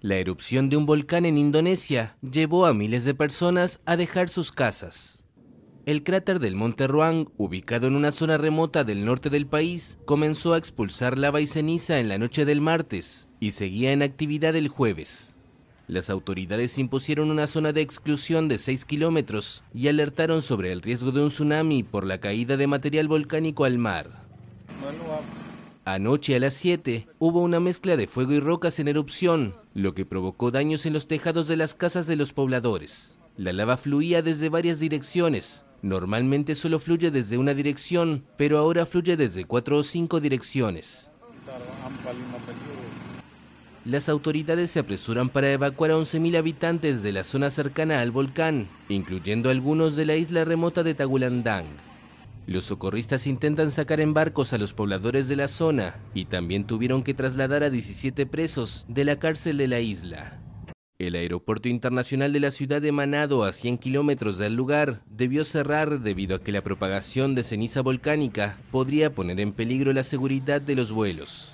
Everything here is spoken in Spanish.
La erupción de un volcán en Indonesia llevó a miles de personas a dejar sus casas. El cráter del Monte Ruang, ubicado en una zona remota del norte del país, comenzó a expulsar lava y ceniza en la noche del martes y seguía en actividad el jueves. Las autoridades impusieron una zona de exclusión de 6 kilómetros y alertaron sobre el riesgo de un tsunami por la caída de material volcánico al mar. Anoche a las 7 hubo una mezcla de fuego y rocas en erupción, lo que provocó daños en los tejados de las casas de los pobladores. La lava fluía desde varias direcciones. Normalmente solo fluye desde una dirección, pero ahora fluye desde cuatro o cinco direcciones. Las autoridades se apresuran para evacuar a 11.000 habitantes de la zona cercana al volcán, incluyendo algunos de la isla remota de Tagulandang. Los socorristas intentan sacar en barcos a los pobladores de la zona y también tuvieron que trasladar a 17 presos de la cárcel de la isla. El aeropuerto internacional de la ciudad de Manado, a 100 kilómetros del lugar, debió cerrar debido a que la propagación de ceniza volcánica podría poner en peligro la seguridad de los vuelos.